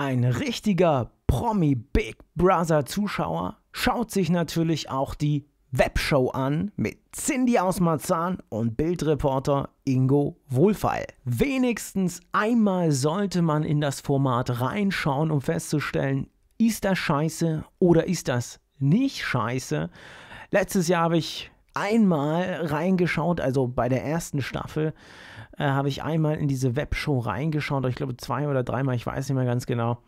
Ein richtiger Promi Big Brother Zuschauer schaut sich natürlich auch die Webshow an mit Cindy aus Marzahn und Bildreporter Ingo Wohlfeil. Wenigstens einmal sollte man in das Format reinschauen, um festzustellen, ist das scheiße oder ist das nicht scheiße. Letztes Jahr habe ich einmal reingeschaut, also bei der ersten Staffel äh, habe ich einmal in diese Webshow reingeschaut, ich glaube zwei oder dreimal, ich weiß nicht mehr ganz genau.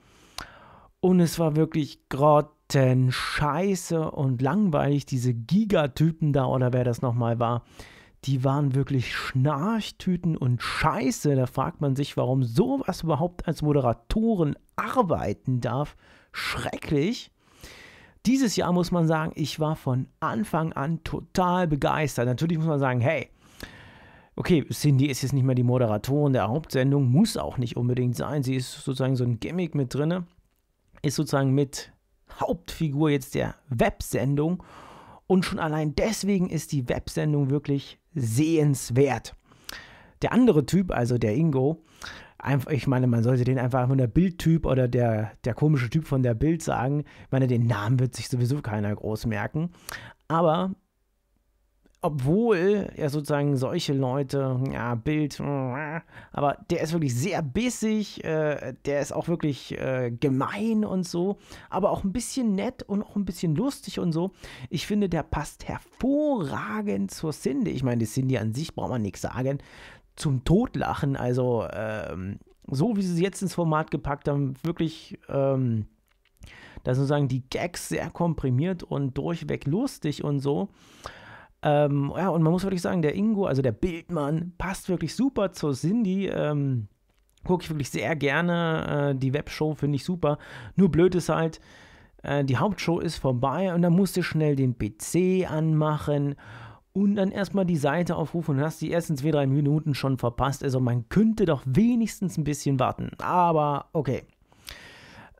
Und es war wirklich grottenscheiße und langweilig, diese Gigatypen da oder wer das nochmal war. Die waren wirklich Schnarchtüten und Scheiße. Da fragt man sich, warum sowas überhaupt als Moderatoren arbeiten darf. Schrecklich. Dieses Jahr muss man sagen, ich war von Anfang an total begeistert. Natürlich muss man sagen, hey, okay, Cindy ist jetzt nicht mehr die Moderatorin der Hauptsendung, muss auch nicht unbedingt sein. Sie ist sozusagen so ein Gimmick mit drin, ist sozusagen mit Hauptfigur jetzt der Websendung. Und schon allein deswegen ist die Websendung wirklich sehenswert. Der andere Typ, also der Ingo, einfach, ich meine, man sollte den einfach von der Bildtyp oder der, der komische Typ von der Bild sagen. Ich meine, den Namen wird sich sowieso keiner groß merken. Aber obwohl er sozusagen solche Leute, ja, Bild, mm, mm, aber der ist wirklich sehr bissig, äh, der ist auch wirklich äh, gemein und so, aber auch ein bisschen nett und auch ein bisschen lustig und so. Ich finde, der passt hervorragend zur Cindy. Ich meine, die Cindy an sich braucht man nichts sagen zum Totlachen. Also ähm, so wie sie es jetzt ins Format gepackt haben, wirklich, ähm, da sozusagen die Gags sehr komprimiert und durchweg lustig und so. Ähm, ja, und man muss wirklich sagen, der Ingo, also der Bildmann, passt wirklich super zur Cindy. Ähm, Gucke ich wirklich sehr gerne. Äh, die Webshow finde ich super. Nur blöd ist halt, äh, die Hauptshow ist vorbei und dann musst du schnell den PC anmachen und dann erstmal die Seite aufrufen und hast die ersten zwei, drei Minuten schon verpasst. Also man könnte doch wenigstens ein bisschen warten. Aber okay.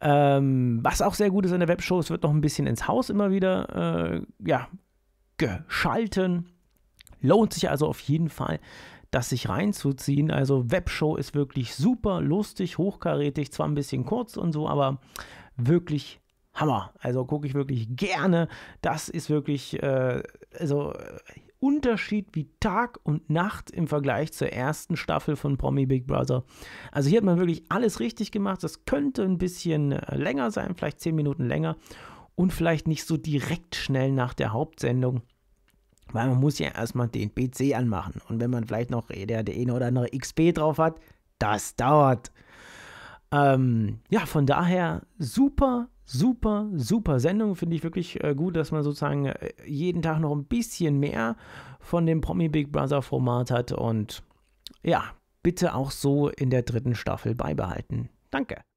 Ähm, was auch sehr gut ist an der Webshow, es wird noch ein bisschen ins Haus immer wieder äh, ja, geschalten. Lohnt sich also auf jeden Fall, das sich reinzuziehen. Also Webshow ist wirklich super lustig, hochkarätig, zwar ein bisschen kurz und so, aber wirklich Hammer. Also gucke ich wirklich gerne. Das ist wirklich, äh, also äh, Unterschied wie Tag und Nacht im Vergleich zur ersten Staffel von Promi Big Brother. Also hier hat man wirklich alles richtig gemacht. Das könnte ein bisschen äh, länger sein, vielleicht zehn Minuten länger und vielleicht nicht so direkt schnell nach der Hauptsendung. Weil man muss ja erstmal den PC anmachen. Und wenn man vielleicht noch äh, der, der eine oder andere XP drauf hat, das dauert. Ähm, ja, von daher super, super, super Sendung. Finde ich wirklich äh, gut, dass man sozusagen äh, jeden Tag noch ein bisschen mehr von dem Promi Big Brother Format hat. Und ja, bitte auch so in der dritten Staffel beibehalten. Danke.